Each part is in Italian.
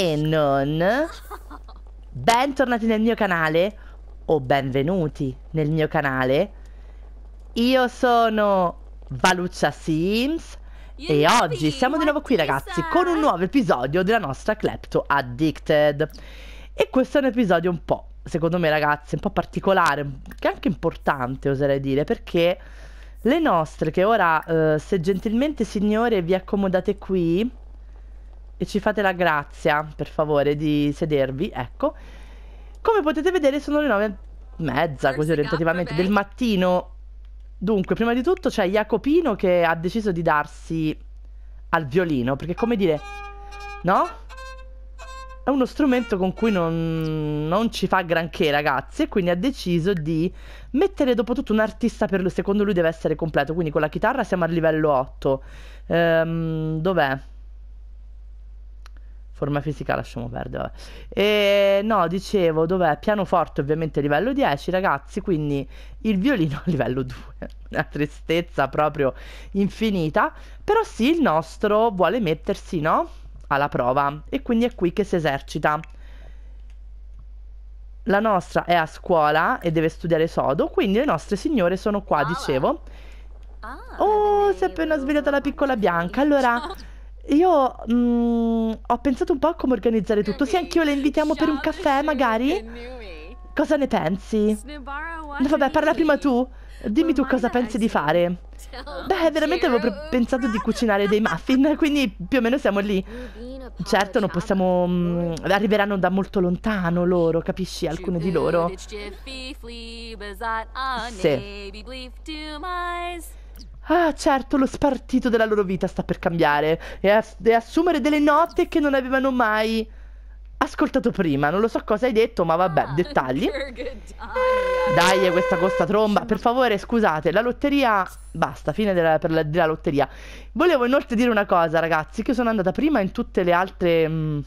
e non... Bentornati nel mio canale o benvenuti nel mio canale. Io sono Valuccia Sims e oggi siamo di nuovo qui ragazzi con un nuovo episodio della nostra Klepto Addicted. E questo è un episodio un po', secondo me ragazzi, un po' particolare, che anche importante oserei dire, perché le nostre che ora, eh, se gentilmente signore vi accomodate qui e ci fate la grazia, per favore, di sedervi, ecco. Come potete vedere sono le nove e mezza, così orientativamente, del mattino. Dunque, prima di tutto c'è Jacopino che ha deciso di darsi al violino, perché come dire, no? È uno strumento con cui non, non ci fa granché, ragazzi, e quindi ha deciso di mettere dopo tutto un artista per lui, secondo lui deve essere completo, quindi con la chitarra siamo al livello 8. Ehm, dov'è? Forma fisica lasciamo perdere. E no, dicevo, dov'è? Pianoforte ovviamente livello 10, ragazzi, quindi il violino a livello 2. Una tristezza proprio infinita. Però sì, il nostro vuole mettersi, no? Alla prova. E quindi è qui che si esercita. La nostra è a scuola e deve studiare sodo, quindi le nostre signore sono qua, ah. dicevo. Ah, oh, si è appena svegliata la piccola bianca. Allora Io mh, mm, ho pensato un po' a come organizzare tutto. Sì, anch'io le invitiamo per un caffè, magari. Cosa ne pensi? No, vabbè, parla prima tu. Dimmi tu cosa pensi di fare. Beh, veramente avevo pensato di cucinare dei muffin, quindi più o meno siamo lì. Certo, non possiamo... Mh, mm, arriveranno da molto lontano loro, capisci? Alcune di loro. Sì. Ah, certo, lo spartito della loro vita sta per cambiare e, ass e assumere delle note che non avevano mai ascoltato prima. Non lo so cosa hai detto, ma vabbè, ah, dettagli. Dai, questa costa tromba. Per favore, scusate, la lotteria... Basta, fine della, la, della lotteria. Volevo inoltre dire una cosa, ragazzi, che sono andata prima in tutte le altre... Mh, mm,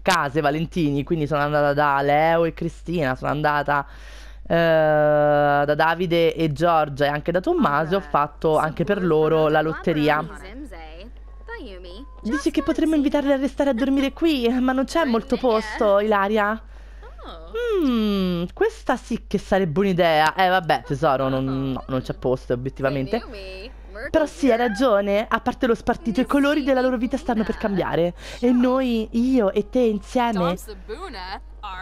case Valentini, quindi sono andata da Leo e Cristina, sono andata eh, da Davide e Giorgia e anche da Tommaso ho fatto anche per loro la lotteria. Dici che potremmo invitarli a restare a dormire qui, ma non c'è molto posto, Ilaria. Oh. Mm, questa sì che sarebbe un'idea. Eh vabbè, tesoro, non, oh. no, non c'è posto, obiettivamente. Però sì, hai ragione, a parte lo spartito, i colori della loro vita stanno per cambiare. E noi, io e te insieme,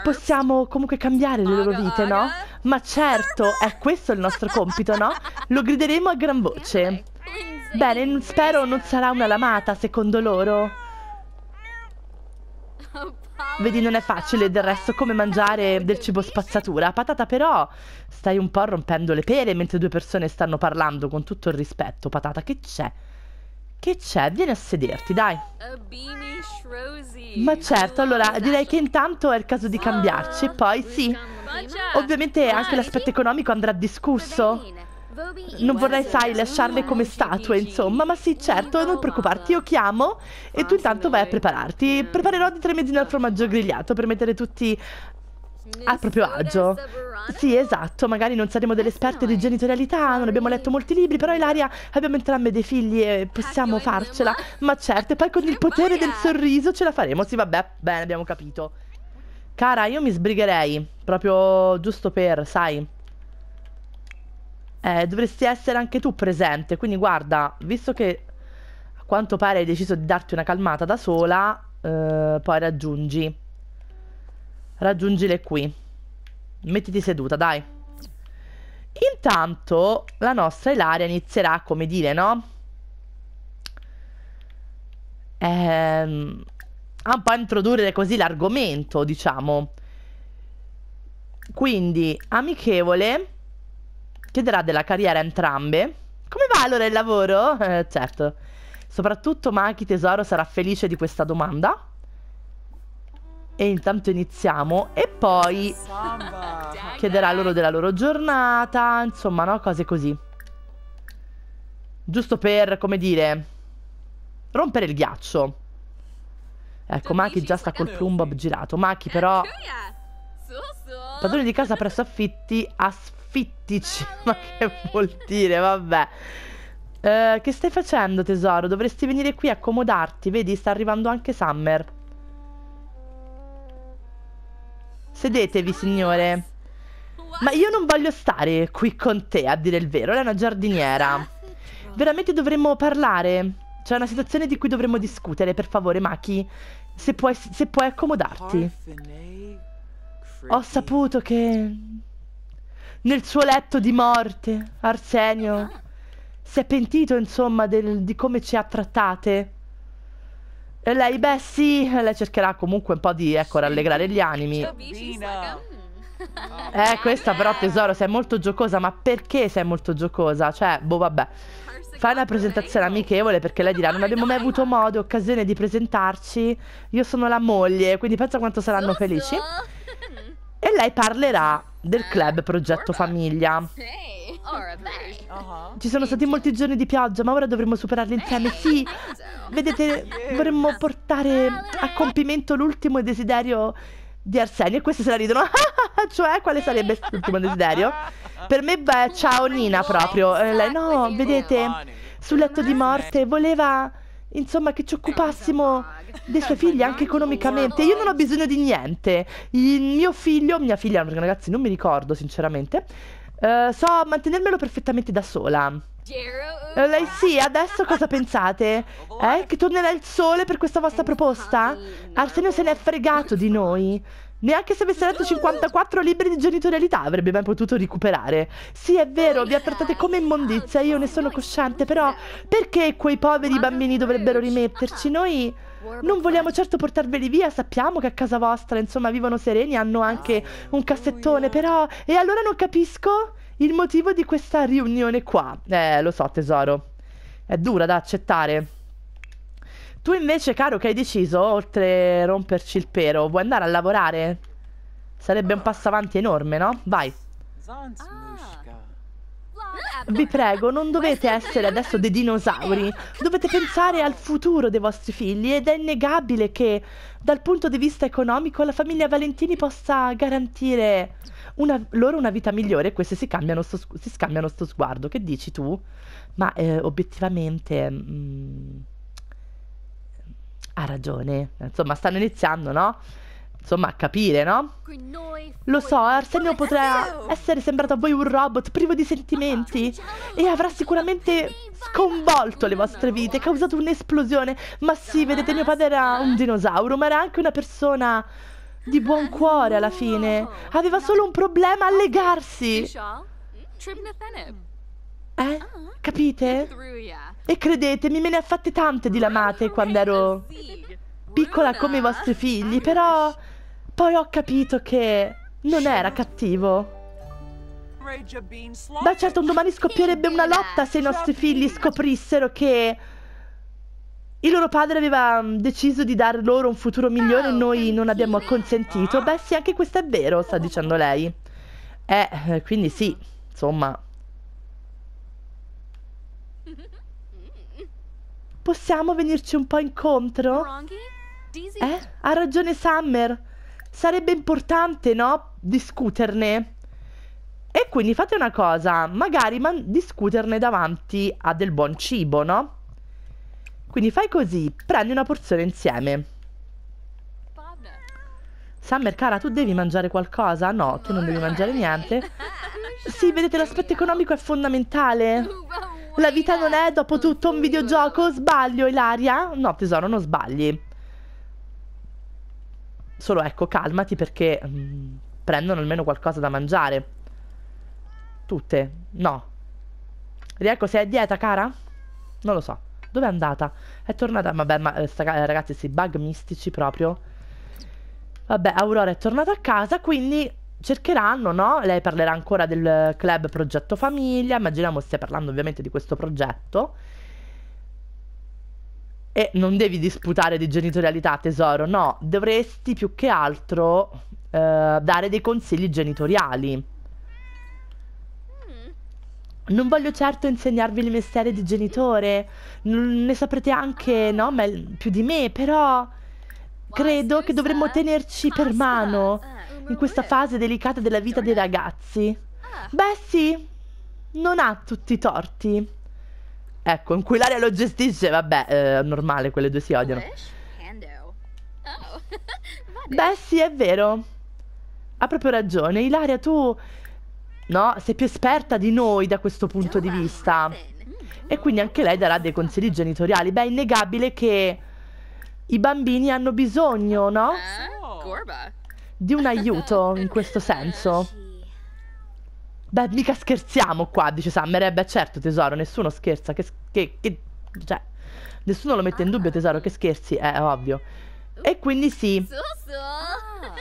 possiamo comunque cambiare le loro vite, no? Ma certo, è questo il nostro compito, no? Lo grideremo a gran voce. Bene, spero non sarà una lamata, secondo loro. Oh, Vedi, non è facile del resto come mangiare del cibo spazzatura. Patata, però, stai un po' rompendo le pere mentre due persone stanno parlando, con tutto il rispetto. Patata, che c'è? Che c'è? Vieni a sederti, dai. Ma certo, allora direi che intanto è il caso di cambiarci. Poi sì. Ovviamente anche l'aspetto economico andrà discusso. Non vorrei, sai, lasciarle come statue, insomma, ma sì, certo, non preoccuparti, io chiamo e tu intanto vai a prepararti. Preparerò di tre tramezzino al formaggio grigliato per mettere tutti a proprio agio. Sì, esatto, magari non saremo delle esperte di genitorialità, non abbiamo letto molti libri, però Ilaria abbiamo entrambe dei figli e possiamo farcela. Ma certo, e poi con il potere del sorriso ce la faremo. Sì, vabbè, bene, abbiamo capito. Cara, io mi sbrigherei, proprio giusto per, sai eh, dovresti essere anche tu presente. Quindi guarda, visto che a quanto pare hai deciso di darti una calmata da sola, eh, poi raggiungi. Raggiungile qui. Mettiti seduta, dai. Intanto la nostra Ilaria inizierà, come dire, no? Ehm, a un po' introdurre così l'argomento, diciamo. Quindi, amichevole Chiederà della carriera a entrambe. Come va allora il lavoro? Eh, certo. Soprattutto Maki Tesoro sarà felice di questa domanda. E intanto iniziamo. E poi chiederà loro della loro giornata. Insomma, no? Cose così. Giusto per, come dire, rompere il ghiaccio. Ecco, Maki già sta col plumbob girato. Maki però... Eh, cioè, Padrone di casa presso affitti ha sfruttato Fittici Ma che vuol dire Vabbè uh, Che stai facendo tesoro Dovresti venire qui a accomodarti Vedi sta arrivando anche Summer Sedetevi signore Ma io non voglio stare qui con te A dire il vero è una giardiniera Veramente dovremmo parlare C'è una situazione di cui dovremmo discutere Per favore Maki se puoi, se puoi accomodarti ho saputo che nel suo letto di morte, Arsenio ah. si è pentito insomma del, di come ci ha trattate. E lei, beh sì, lei cercherà comunque un po' di, ecco, rallegrare gli animi. Eh, questa però tesoro, sei molto giocosa, ma perché sei molto giocosa? Cioè, boh vabbè. Fai una presentazione amichevole perché lei dirà non abbiamo mai avuto modo, occasione di presentarci, io sono la moglie, quindi pensa quanto saranno felici. E lei parlerà del club Progetto Famiglia. Uh-huh. Ci sono stati molti giorni di pioggia, ma ora dovremmo superarli insieme. Eh, sì, esatto. vedete, dovremmo portare a compimento l'ultimo desiderio di Arsenio. E questi se la ridono. cioè, quale sarebbe l'ultimo desiderio? Per me, beh, ciao Nina proprio. Eh, no, vedete, sul letto di morte voleva, insomma, che ci occupassimo le sue cioè, figlie anche economicamente. Io non ho bisogno di niente. Il mio figlio, mia figlia, ragazzi, non mi ricordo sinceramente. Uh, so mantenermelo perfettamente da sola. Eh, lei sì, adesso cosa pensate? Eh, che tornerà il sole per questa vostra eh, proposta? Arsenio se ne è fregato di noi. Neanche se avesse letto 54 libri di genitorialità avrebbe mai potuto recuperare. Sì, è vero, vi ha trattate come immondizia, io ne sono cosciente, però perché quei poveri bambini dovrebbero rimetterci? Noi... Non vogliamo certo portarveli via, sappiamo che a casa vostra, insomma, vivono sereni, hanno anche ah, un cassettone, eh. però... E allora non capisco il motivo di questa riunione qua. Eh, lo so, tesoro. È dura da accettare. Tu invece, caro, che hai deciso, oltre a romperci il pero, vuoi andare a lavorare? Sarebbe un passo avanti enorme, no? Vai. Ah. Vi prego, non dovete essere adesso dei dinosauri, dovete pensare al futuro dei vostri figli ed è innegabile che dal punto di vista economico la famiglia Valentini possa garantire una, loro una vita migliore e queste si, sto, si scambiano sto sguardo. Che dici tu? Ma eh, obiettivamente... Mh, mm, ha ragione, insomma stanno iniziando, no? insomma, capire, no? Lo so, Arsenio potrà essere sembrato a voi un robot privo di sentimenti ah, e avrà sicuramente sconvolto le vostre vite, causato un'esplosione. Ma sì, vedete, mio padre era un dinosauro, ma era anche una persona di buon ah, cuore alla fine. Aveva solo un problema a legarsi. Cioè, eh? Ah. Capite? E credetemi, me ne ha fatte tante di lamate quando ero piccola come i vostri figli, però poi ho capito che non era cattivo. Beh certo un domani scoppierebbe una lotta se i nostri figli scoprissero che il loro padre aveva mm, deciso di dar loro un futuro migliore e noi non abbiamo consentito. Beh sì, anche questo è vero, sta dicendo lei. Eh, eh quindi sì, insomma. Possiamo venirci un po' incontro? Eh? Ha ragione Summer sarebbe importante, no? Discuterne. E quindi fate una cosa, magari man- discuterne davanti a del buon cibo, no? Quindi fai così, prendi una porzione insieme. Summer, cara, tu devi mangiare qualcosa? No, tu non devi mangiare niente. Sì, vedete, l'aspetto economico è fondamentale. La vita non è, dopo tutto, un videogioco. Sbaglio, Ilaria? No, tesoro, non sbagli. Solo ecco, calmati perché mh, mm, prendono almeno qualcosa da mangiare. Tutte? No. Ed sei a dieta, cara? Non lo so. Dove è andata? È tornata... Vabbè, ma eh, sta, eh, ragazzi, sì, bug mistici proprio. Vabbè, Aurora è tornata a casa, quindi cercheranno, no? Lei parlerà ancora del club progetto famiglia, immaginiamo stia parlando ovviamente di questo progetto. E non devi disputare di genitorialità, tesoro, no, dovresti più che altro eh, dare dei consigli genitoriali. Mm. Non voglio certo insegnarvi il mestiere di genitore, ne saprete anche, no, più di me, però credo che dovremmo tenerci per mano eh, in questa fase delicata della vita dei ragazzi. Ah. Beh sì, non ha tutti i torti. Ecco, in cui l'aria lo gestisce, vabbè, eh, è normale, quelle due si odiano. Oh. Oh. Beh, sì, è vero. Ha proprio ragione. Ilaria, tu... No, sei più esperta di noi da questo punto di vista. E quindi anche lei darà dei consigli genitoriali. Beh, è innegabile che i bambini hanno bisogno, no? Eh? Di un aiuto in questo senso. Beh, mica scherziamo qua, dice Summer. Eh, beh, certo, tesoro, nessuno scherza. Che, che, che cioè, nessuno lo mette in dubbio, tesoro, che scherzi, è eh, ovvio. E quindi sì. Ah.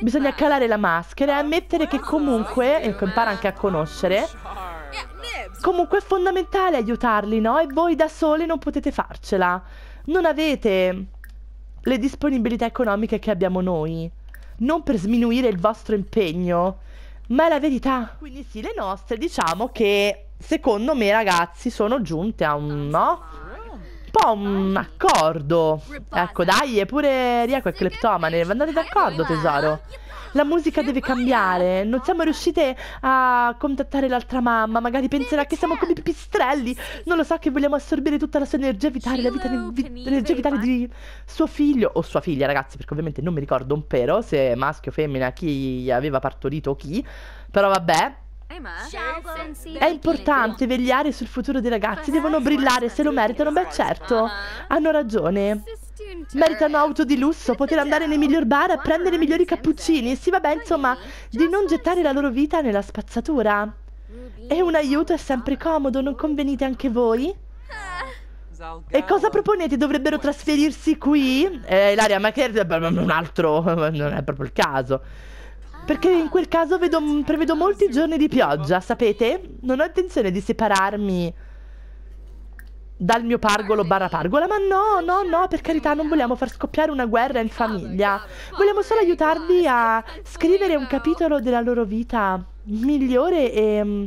Bisogna calare la maschera e oh, ammettere che comunque, e impara anche a conoscere, oh, comunque è fondamentale aiutarli, no? E voi da soli non potete farcela. Non avete le disponibilità economiche che abbiamo noi non per sminuire il vostro impegno, ma è la verità. Quindi sì, le nostre diciamo che secondo me ragazzi sono giunte a un no? Un po' un accordo. Ecco dai, è pure Rieko è cleptomane, andate d'accordo tesoro la musica deve cambiare. Non siamo riuscite a contattare l'altra mamma. Magari penserà che siamo come pipistrelli. Non lo so, che vogliamo assorbire tutta la sua energia vitale, la vita, l'energia vitale di suo figlio o sua figlia, ragazzi, perché ovviamente non mi ricordo un pero se maschio, o femmina, chi aveva partorito o chi. Però vabbè. È importante vegliare sul futuro dei ragazzi, devono brillare se lo meritano, beh certo, ah. hanno ragione. Cioè, meritano eh, auto di lusso, poter andare nei miglior bar a prendere i migliori cappuccini. e Sì, vabbè, insomma, di non gettare la loro vita nella spazzatura. E un aiuto è ah. sempre comodo, non convenite anche voi? E cosa proponete? Dovrebbero trasferirsi qui? Eh, Ilaria, ma che... un altro... non è proprio il caso. Perché in quel caso vedo, prevedo molti giorni di pioggia, sapete? Non ho intenzione di separarmi dal mio pargolo barra pargola. Ma no, no, no, per carità, non vogliamo far scoppiare una guerra in famiglia. Vogliamo solo aiutarvi a scrivere un capitolo della loro vita migliore e mm,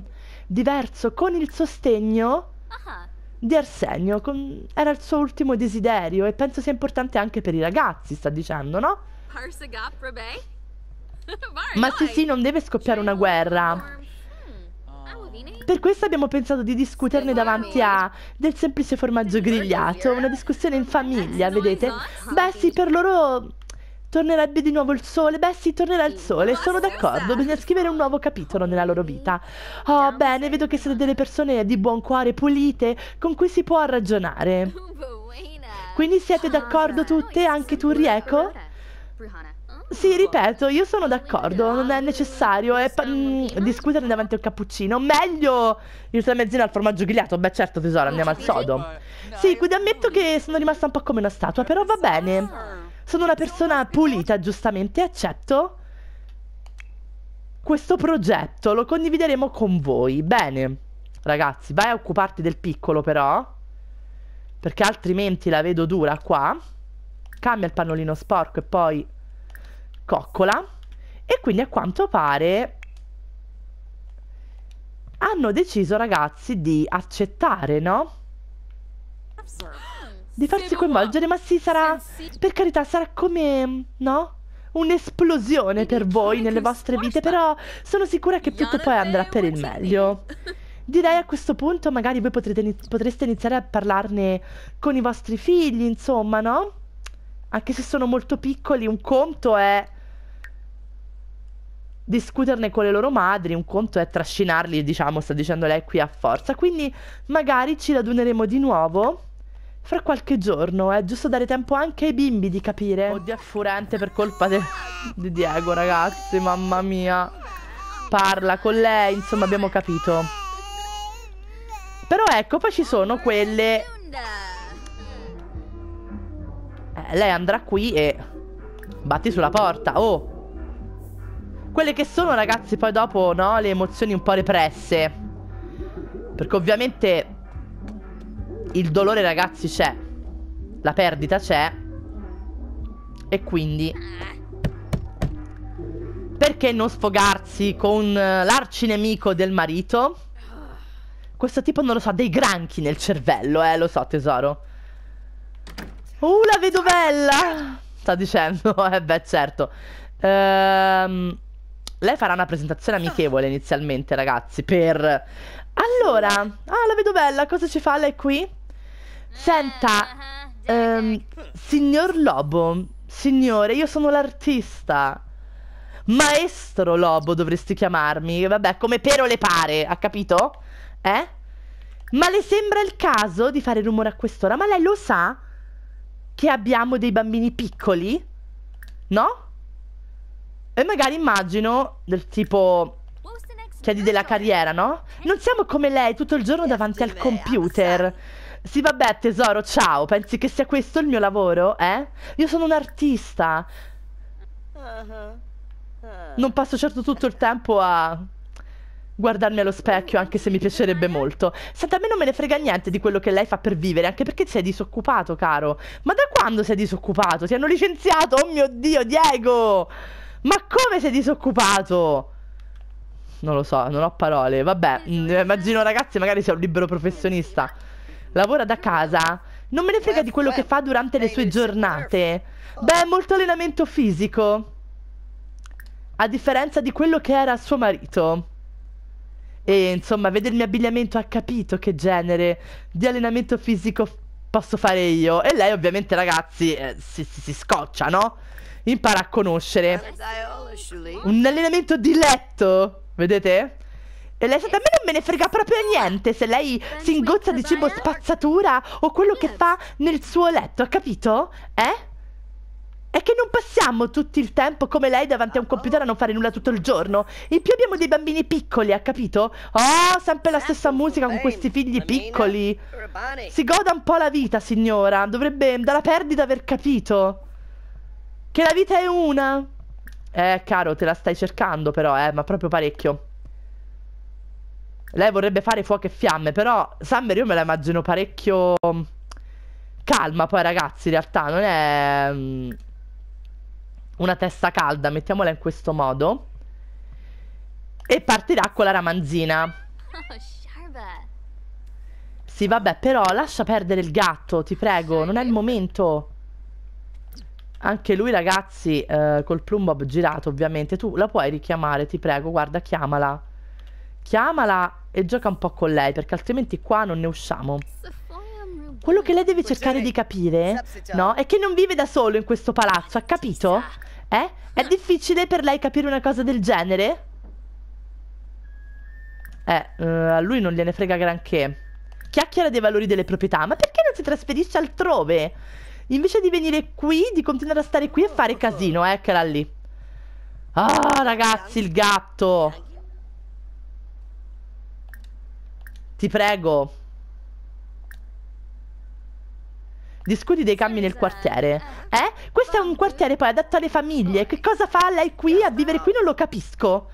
diverso con il sostegno di Arsenio. Con... Era il suo ultimo desiderio e penso sia importante anche per i ragazzi, sta dicendo, no? Ma sì, sì, non deve scoppiare una guerra. Per questo abbiamo pensato di discuterne davanti a del semplice formaggio grigliato, una discussione in famiglia, vedete? Beh sì, per loro tornerebbe di nuovo il sole. Beh, sì, tornerà il sole. Sono d'accordo. Bisogna scrivere un nuovo capitolo nella loro vita. Oh, bene, vedo che siete delle persone di buon cuore, pulite, con cui si può ragionare. Quindi siete ah, d'accordo tutte, anche tu, Rieko? Sì, ripeto, io sono d'accordo, non è necessario è mm, discutere davanti al cappuccino. Meglio il tramezzino al formaggio grigliato, beh certo tesoro, andiamo al sodo. Sì, quindi ammetto che sono rimasta un po' come una statua, però va bene. Sono una persona pulita, giustamente, accetto questo progetto, lo condivideremo con voi. Bene, ragazzi, vai a occuparti del piccolo però, perché altrimenti la vedo dura qua. Cambia il pannolino sporco e poi coccola e quindi a quanto pare hanno deciso ragazzi di accettare, no? Di farsi coinvolgere, ma sì, sarà, per carità, sarà come, no? Un'esplosione per voi nelle vostre vite, però sono sicura che tutto poi andrà per il meglio. Direi a questo punto magari voi potrete, potreste iniziare a parlarne con i vostri figli, insomma, no? Anche se sono molto piccoli, un conto è discuterne con le loro madri, un conto è trascinarli, diciamo, sta dicendo lei qui a forza. Quindi magari ci raduneremo di nuovo fra qualche giorno, è eh? giusto dare tempo anche ai bimbi di capire. Oddio, è furente per colpa de... di Diego, ragazzi, mamma mia. Parla con lei, insomma, abbiamo capito. Però ecco, poi ci sono quelle... Eh, lei andrà qui e... Batti sulla porta, oh! quelle che sono, ragazzi, poi dopo, no? Le emozioni un po' represse. Perché ovviamente il dolore, ragazzi, c'è. La perdita c'è. E quindi... Perché non sfogarsi con l'arcinemico del marito? Questo tipo, non lo so, ha dei granchi nel cervello, eh, lo so, tesoro. Uh, la vedovella! Sta dicendo, eh beh, certo. Ehm... Lei farà una presentazione amichevole inizialmente, ragazzi, per... Allora, ah, la vedo bella, cosa ci fa lei qui? Senta, eh, eh, ehm, signor Lobo, signore, io sono l'artista. Maestro Lobo dovresti chiamarmi, vabbè, come pero le pare, ha capito? Eh? Ma le sembra il caso di fare rumore a quest'ora? Ma lei lo sa che abbiamo dei bambini piccoli? No? E magari immagino del tipo chiedi cioè della carriera, no? Non siamo come lei tutto il giorno davanti al computer. Sì, vabbè, tesoro, ciao. Pensi che sia questo il mio lavoro, eh? Io sono un artista. Uh-huh. Non passo certo tutto il tempo a guardarmi allo specchio, anche se mi piacerebbe molto. Senta, a me non me ne frega niente di quello che lei fa per vivere, anche perché sei disoccupato, caro. Ma da quando sei disoccupato? Ti hanno licenziato? Oh mio Dio, Diego! Ma come sei disoccupato? Non lo so, non ho parole. Vabbè, immagino eh, ragazzi, magari sei un libero professionista. Lavora da casa. Non me ne frega di quello che fa durante le sue giornate. Beh, molto allenamento fisico. A differenza di quello che era suo marito. E insomma, vede il mio abbigliamento, ha capito che genere di allenamento fisico posso fare io. E lei ovviamente, ragazzi, eh, si, si, si scoccia, no? impara a conoscere. Oh, un allenamento di letto, vedete? E lei sa, a me non me ne frega proprio niente se lei si ingozza di cibo spazzatura o quello che fa nel suo letto, ha capito? Eh? È che non passiamo tutto il tempo come lei davanti a un computer a non fare nulla tutto il giorno. In più abbiamo dei bambini piccoli, ha capito? Oh, sempre la stessa musica con questi figli piccoli. Si goda un po' la vita, signora. Dovrebbe dalla perdita aver capito. Che la vita è una. Eh, caro, te la stai cercando però, eh, ma proprio parecchio. Lei vorrebbe fare fuoco e fiamme, però Summer io me la immagino parecchio mm, calma poi ragazzi, in realtà non è mm, una testa calda, mettiamola in questo modo. E partirà con la ramanzina. Oh, sì, vabbè, però lascia perdere il gatto, ti prego, non è il momento. Anche lui, ragazzi, eh, col plumbob girato, ovviamente. Tu la puoi richiamare, ti prego, guarda, chiamala. Chiamala e gioca un po' con lei, perché altrimenti qua non ne usciamo. Quello che lei deve cercare di capire, no, è che non vive da solo in questo palazzo, ha capito? Eh? È difficile per lei capire una cosa del genere? Eh, eh a lui non gliene frega granché. Chiacchiera dei valori delle proprietà, ma perché non si trasferisce altrove? Invece di venire qui, di continuare a stare qui e fare casino, eh, che era lì. Ah, ragazzi, il gatto. Ti prego. Discuti dei cambi nel quartiere. Eh? Questo è un quartiere poi adatto alle famiglie. Che cosa fa lei qui a vivere qui? Non lo capisco.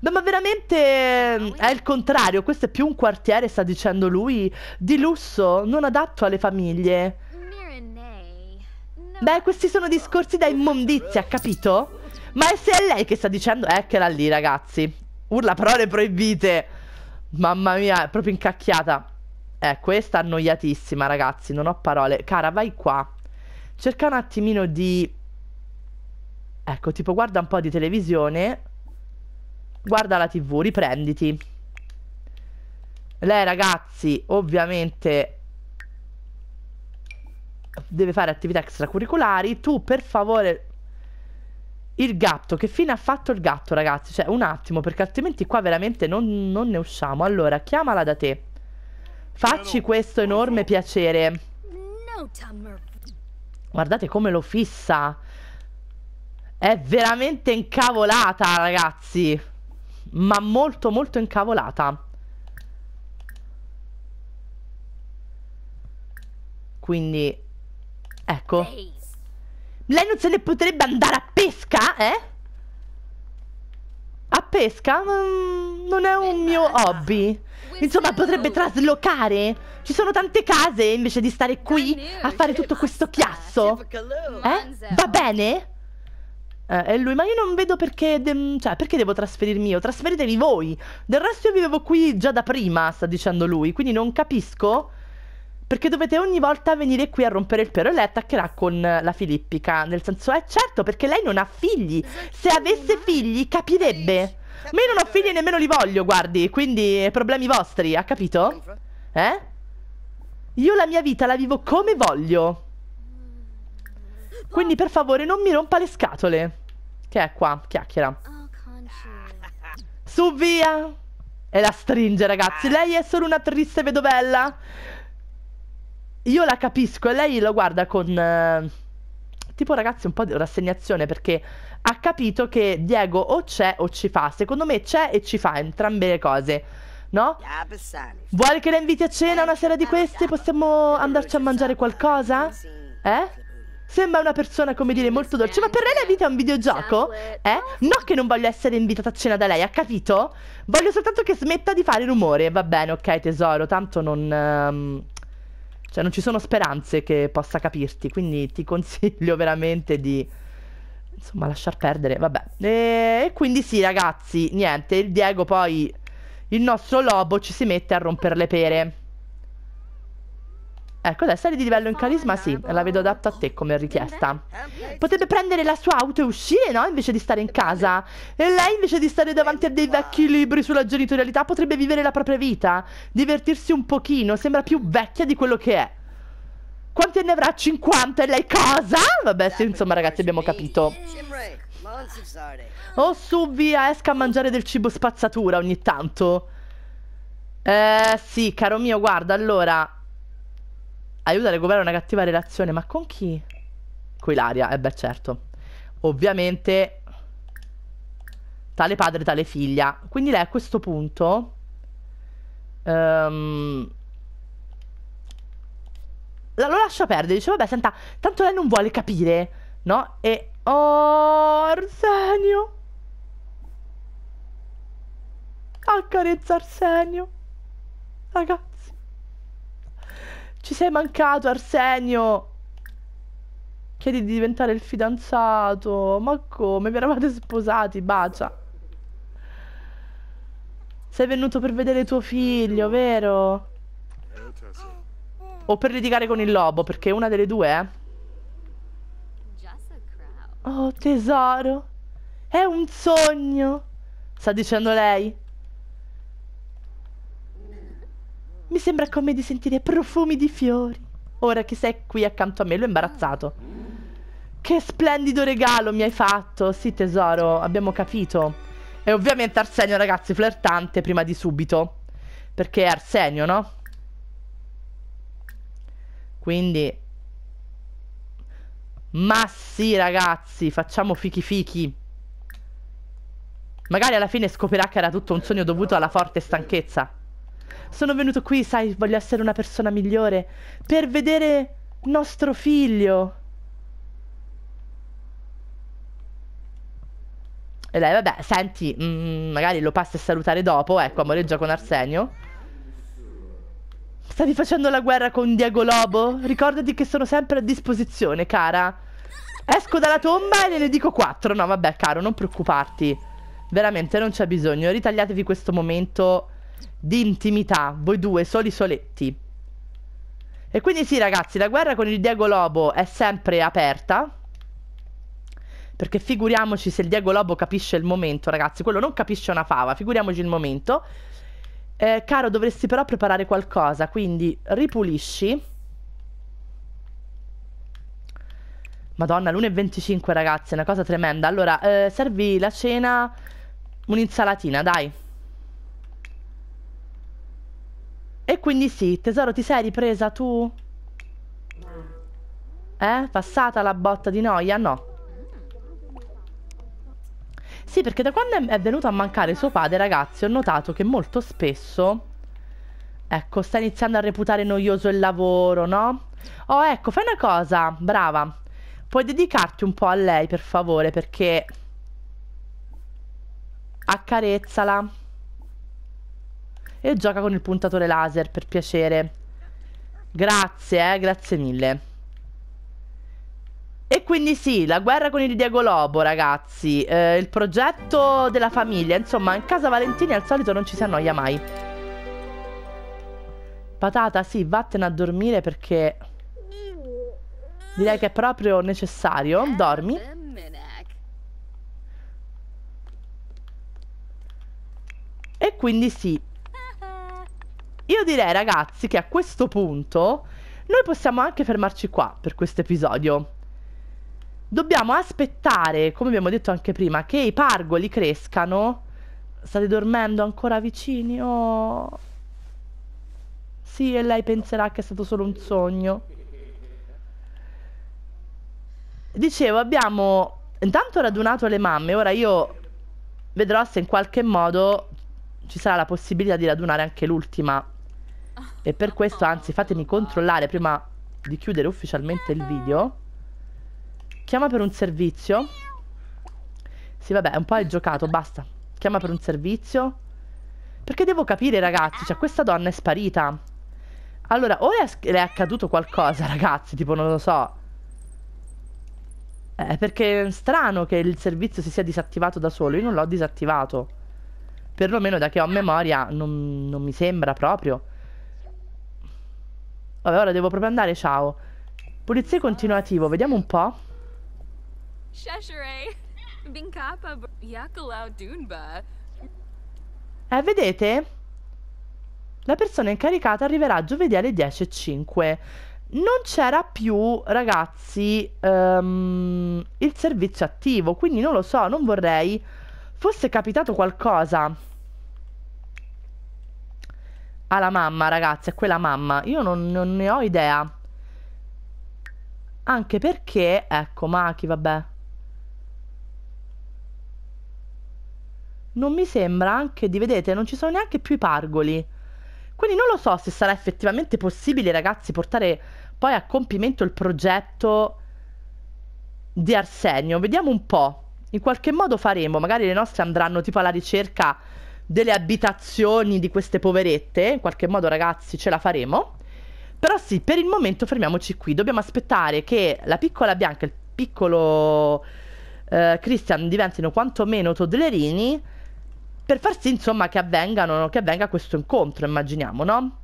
No, ma veramente mm, è il contrario, questo è più un quartiere, sta dicendo lui, di lusso, non adatto alle famiglie. Beh, questi sono discorsi da immondizia, capito? Ma è se è lei che sta dicendo, eccola eh, lì, ragazzi. Urla parole proibite. Mamma mia, è proprio incacchiata. Eh, questa annoiatissima, ragazzi, non ho parole. Cara, vai qua. Cerca un attimino di... Ecco, tipo guarda un po' di televisione. Guarda la tv, riprenditi. Lei, ragazzi, ovviamente deve fare attività extracurriculari. tu per favore... Il gatto, che fine ha fatto il gatto ragazzi? Cioè un attimo perché altrimenti qua veramente non, non ne usciamo Allora chiamala da te Facci questo enorme piacere Guardate come lo fissa È veramente incavolata ragazzi Ma molto molto incavolata Quindi Ecco. Lei non se ne potrebbe andare a pesca, eh? A pesca? Non è un mio hobby. Insomma, potrebbe traslocare. Ci sono tante case invece di stare qui a fare tutto questo chiasso. Eh? Va bene? Eh, e lui, ma io non vedo perché, cioè, perché devo trasferirmi io? Trasferitevi voi. Del resto io vivevo qui già da prima, sta dicendo lui, quindi non capisco perché dovete ogni volta venire qui a rompere il pelo e lei attaccherà con la filippica. Nel senso, è eh, certo, perché lei non ha figli. Se avesse figli, capirebbe. Ma io non ho figli e nemmeno li voglio, guardi. Quindi, problemi vostri, ha capito? Eh? Io la mia vita la vivo come voglio. Quindi, per favore, non mi rompa le scatole. Che è qua? Chiacchiera. Su, via! E la stringe, ragazzi. Lei è solo una triste vedovella. Io la capisco e lei lo guarda con... Eh, tipo ragazzi un po' di rassegnazione perché ha capito che Diego o c'è o ci fa. Secondo me c'è e ci fa entrambe le cose. No? Vuole che la inviti a cena una sera di queste? Possiamo andarci a mangiare qualcosa? Eh? Sembra una persona, come dire, molto dolce, ma per lei la vita è un videogioco? Eh? No che non voglio essere invitata a cena da lei, ha capito? Voglio soltanto che smetta di fare rumore. Va bene, ok tesoro, tanto non... Um... Cioè, non ci sono speranze che possa capirti, quindi ti consiglio veramente di insomma, lasciar perdere. Vabbè. E quindi sì, ragazzi, niente. Il Diego poi, il nostro lobo, ci si mette a rompere le pere. Ecco, dai, serie di livello in carisma sì, la vedo adatta a te come richiesta. Potrebbe prendere la sua auto e uscire, no? Invece di stare in casa. E lei, invece di stare davanti a dei vecchi libri sulla genitorialità, potrebbe vivere la propria vita, divertirsi un pochino, sembra più vecchia di quello che è. Quanti anni avrà? 50 e lei cosa? Vabbè, sì, insomma, ragazzi, abbiamo capito. Oh, su, via, esca a mangiare del cibo spazzatura ogni tanto. Eh, sì, caro mio, guarda, allora... Aiuta a recuperare una cattiva relazione. Ma con chi? Con Ilaria, eh beh certo. Ovviamente tale padre, tale figlia. Quindi lei a questo punto... Um, lo lascia perdere, dice vabbè senta, tanto lei non vuole capire, no? E... Oh, Arsenio! Accarezza Arsenio! Ragazzi! Ci sei mancato, Arsenio! Chiedi di diventare il fidanzato. Ma come? Vi eravate sposati, bacia. Sei venuto per vedere tuo figlio, vero? O per litigare con il lobo, perché è una delle due eh? Oh, tesoro. È un sogno, sta dicendo lei. Mi sembra come di sentire profumi di fiori. Ora che sei qui accanto a me, l'ho imbarazzato. Che splendido regalo mi hai fatto. Sì, tesoro, abbiamo capito. E ovviamente Arsenio, ragazzi, flirtante prima di subito. Perché è Arsenio, no? Quindi... Ma sì, ragazzi, facciamo fichi fichi. Magari alla fine scoprirà che era tutto un sogno dovuto alla forte stanchezza. Sono venuto qui, sai, voglio essere una persona migliore. Per vedere nostro figlio. E lei, vabbè, senti, mh, mm, magari lo passi a salutare dopo. Ecco, amoreggia con Arsenio. Stavi facendo la guerra con Diego Lobo? Ricordati che sono sempre a disposizione, cara. Esco dalla tomba e ne dico quattro. No, vabbè, caro, non preoccuparti. Veramente, non c'è bisogno. Ritagliatevi questo momento di intimità, voi due soli soletti. E quindi sì ragazzi, la guerra con il Diego Lobo è sempre aperta. Perché figuriamoci se il Diego Lobo capisce il momento, ragazzi. Quello non capisce una fava, figuriamoci il momento. Eh, caro, dovresti però preparare qualcosa, quindi ripulisci. Madonna, l'1.25 ragazzi, è una cosa tremenda. Allora, eh, servi la cena, un'insalatina, dai. E quindi sì, tesoro, ti sei ripresa tu? Eh? Passata la botta di noia? No. Sì, perché da quando è venuto a mancare suo padre, ragazzi, ho notato che molto spesso... Ecco, sta iniziando a reputare noioso il lavoro, no? Oh, ecco, fai una cosa, brava. Puoi dedicarti un po' a lei, per favore, perché... Accarezzala e gioca con il puntatore laser per piacere. Grazie, eh, grazie mille. E quindi sì, la guerra con il Diego Lobo, ragazzi, eh, il progetto della famiglia, insomma, in casa Valentini al solito non ci si annoia mai. Patata, sì, vattene a dormire perché direi che è proprio necessario. Dormi. E quindi sì, io direi ragazzi che a questo punto noi possiamo anche fermarci qua per questo episodio. Dobbiamo aspettare, come abbiamo detto anche prima, che i pargoli crescano. State dormendo ancora vicini? Oh. Sì, e lei penserà che è stato solo un sogno. Dicevo, abbiamo intanto radunato le mamme, ora io vedrò se in qualche modo ci sarà la possibilità di radunare anche l'ultima e per questo, anzi, fatemi controllare prima di chiudere ufficialmente il video. Chiama per un servizio. Sì, vabbè, un po' hai giocato, basta. Chiama per un servizio. Perché devo capire, ragazzi, cioè questa donna è sparita. Allora, o le è, è accaduto qualcosa, ragazzi, tipo, non lo so. Eh, perché è strano che il servizio si sia disattivato da solo. Io non l'ho disattivato. Perlomeno da che ho memoria non, non mi sembra proprio. Vabbè, ora devo proprio andare, ciao. Pulizia continuativo, vediamo un po'. Eh, vedete? La persona incaricata arriverà giovedì alle 10.05. Non c'era più, ragazzi, um, il servizio attivo, quindi non lo so, non vorrei fosse capitato qualcosa alla mamma, ragazzi, a quella mamma. Io non, non ne ho idea. Anche perché, ecco, Maki, vabbè. Non mi sembra anche di, vedete, non ci sono neanche più i pargoli. Quindi non lo so se sarà effettivamente possibile, ragazzi, portare poi a compimento il progetto di Arsenio. Vediamo un po'. In qualche modo faremo, magari le nostre andranno tipo alla ricerca delle abitazioni di queste poverette. In qualche modo, ragazzi, ce la faremo. Però sì, per il momento fermiamoci qui. Dobbiamo aspettare che la piccola Bianca e il piccolo eh, Christian diventino quantomeno toddlerini per far sì, insomma, che, avvengano, che avvenga questo incontro, immaginiamo, no?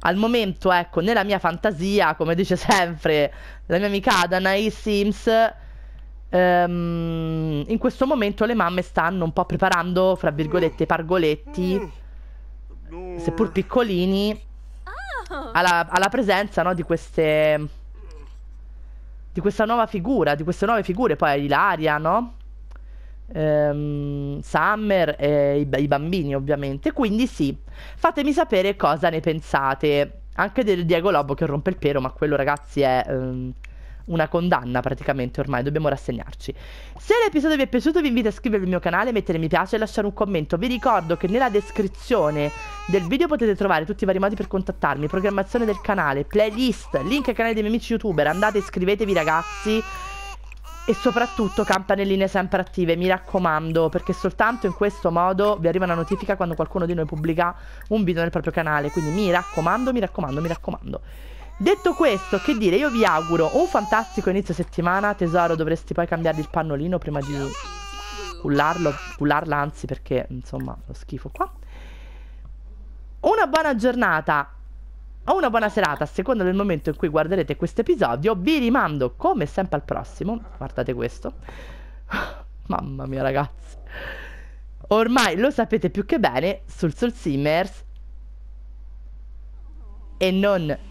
Al momento, ecco, nella mia fantasia, come dice sempre la mia amica Adana, e Sims Um, in questo momento le mamme stanno un po' preparando, fra virgolette, i pargoletti, mm. seppur piccolini, ah. alla, alla presenza no, di queste... di questa nuova figura, di queste nuove figure, poi Ilaria, no? Um, Summer e i, i, bambini ovviamente. Quindi sì, fatemi sapere cosa ne pensate. Anche del Diego Lobo che rompe il pelo, ma quello ragazzi è... Um, una condanna praticamente ormai, dobbiamo rassegnarci. Se l'episodio vi è piaciuto vi invito a iscrivervi al mio canale, mettere mi piace e lasciare un commento. Vi ricordo che nella descrizione del video potete trovare tutti i vari modi per contattarmi, programmazione del canale, playlist, link al canale dei miei amici youtuber, andate iscrivetevi ragazzi. E soprattutto campanelline sempre attive, mi raccomando, perché soltanto in questo modo vi arriva una notifica quando qualcuno di noi pubblica un video nel proprio canale. Quindi mi raccomando, mi raccomando, mi raccomando. Detto questo, che dire, io vi auguro un fantastico inizio settimana, tesoro, dovresti poi cambiare il pannolino prima di cullarlo, cullarla anzi perché insomma lo schifo qua. Una buona giornata o una buona serata, a seconda del momento in cui guarderete questo episodio, vi rimando come sempre al prossimo, guardate questo. Mamma mia ragazzi. Ormai lo sapete più che bene sul Soul Simmers e non